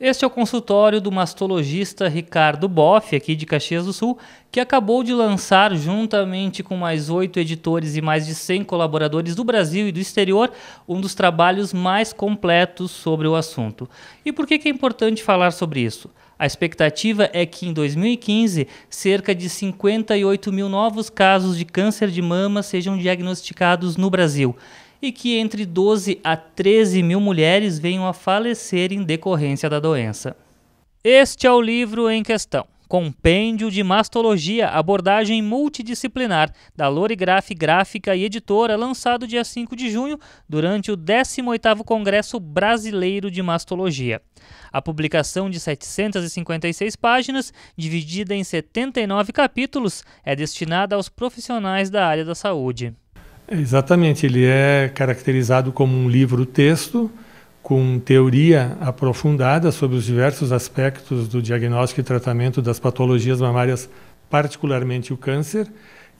Este é o consultório do mastologista Ricardo Boff, aqui de Caxias do Sul, que acabou de lançar, juntamente com mais oito editores e mais de 100 colaboradores do Brasil e do exterior, um dos trabalhos mais completos sobre o assunto. E por que é importante falar sobre isso? A expectativa é que em 2015, cerca de 58 mil novos casos de câncer de mama sejam diagnosticados no Brasil e que entre 12 a 13 mil mulheres venham a falecer em decorrência da doença. Este é o livro em questão. Compêndio de Mastologia, abordagem multidisciplinar da Lorigraf Gráfica e Editora, lançado dia 5 de junho durante o 18º Congresso Brasileiro de Mastologia. A publicação de 756 páginas, dividida em 79 capítulos, é destinada aos profissionais da área da saúde. Exatamente, ele é caracterizado como um livro-texto com teoria aprofundada sobre os diversos aspectos do diagnóstico e tratamento das patologias mamárias, particularmente o câncer,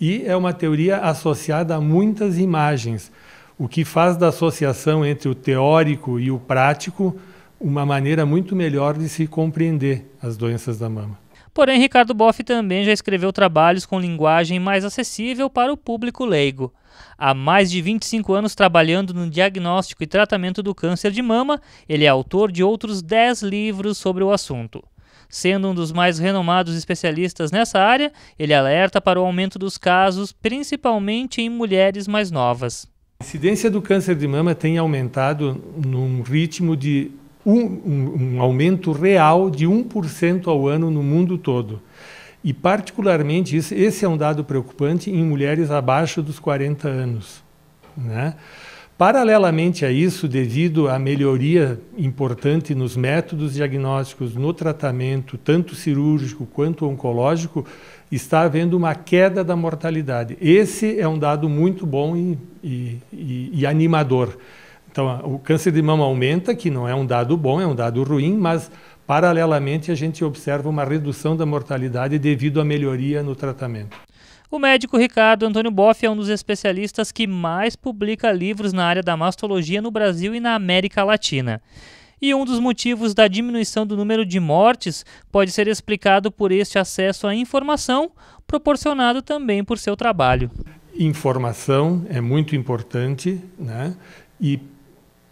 e é uma teoria associada a muitas imagens, o que faz da associação entre o teórico e o prático uma maneira muito melhor de se compreender as doenças da mama. Porém, Ricardo Boff também já escreveu trabalhos com linguagem mais acessível para o público leigo. Há mais de 25 anos trabalhando no diagnóstico e tratamento do câncer de mama, ele é autor de outros 10 livros sobre o assunto. Sendo um dos mais renomados especialistas nessa área, ele alerta para o aumento dos casos, principalmente em mulheres mais novas. A incidência do câncer de mama tem aumentado num ritmo de um, um, um aumento real de 1% ao ano no mundo todo. E, particularmente, isso, esse é um dado preocupante em mulheres abaixo dos 40 anos. Né? Paralelamente a isso, devido à melhoria importante nos métodos diagnósticos, no tratamento, tanto cirúrgico quanto oncológico, está havendo uma queda da mortalidade. Esse é um dado muito bom e, e, e, e animador. Então, o câncer de mama aumenta, que não é um dado bom, é um dado ruim, mas paralelamente a gente observa uma redução da mortalidade devido à melhoria no tratamento. O médico Ricardo Antônio Boff é um dos especialistas que mais publica livros na área da mastologia no Brasil e na América Latina. E um dos motivos da diminuição do número de mortes pode ser explicado por este acesso à informação, proporcionado também por seu trabalho. Informação é muito importante, né? E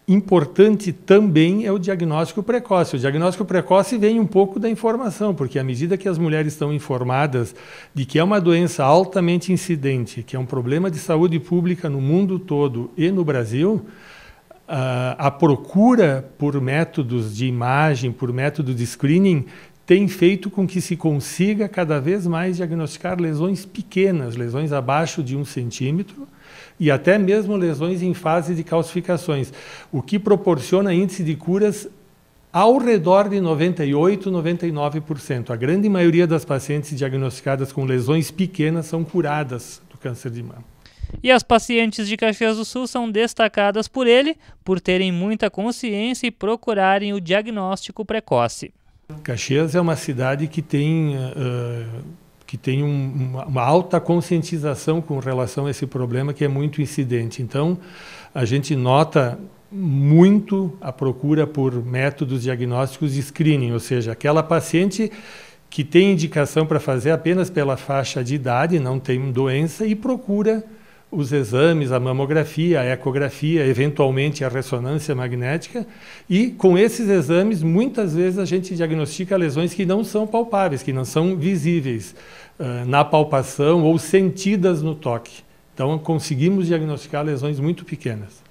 Importante também é o diagnóstico precoce. O diagnóstico precoce vem um pouco da informação, porque à medida que as mulheres estão informadas de que é uma doença altamente incidente, que é um problema de saúde pública no mundo todo e no Brasil, ah, a procura por métodos de imagem, por método de screening, tem feito com que se consiga cada vez mais diagnosticar lesões pequenas, lesões abaixo de um centímetro, e até mesmo lesões em fase de calcificações, o que proporciona índice de curas ao redor de 98, 99%. A grande maioria das pacientes diagnosticadas com lesões pequenas são curadas do câncer de mama. E as pacientes de Caxias do Sul são destacadas por ele por terem muita consciência e procurarem o diagnóstico precoce. Caxias é uma cidade que tem uh, que tem um, uma, uma, alta conscientização com relação a esse problema que é muito incidente. Então, a gente nota muito a procura por métodos diagnósticos de screening, ou seja, aquela paciente que tem indicação para fazer apenas pela faixa de idade, não tem doença e procura os exames, a mamografia, a ecografia, eventualmente a ressonância magnética, e com esses exames muitas vezes a gente diagnostica lesões que não são palpáveis, que não são visíveis uh, na palpação ou sentidas no toque. Então conseguimos diagnosticar lesões muito pequenas.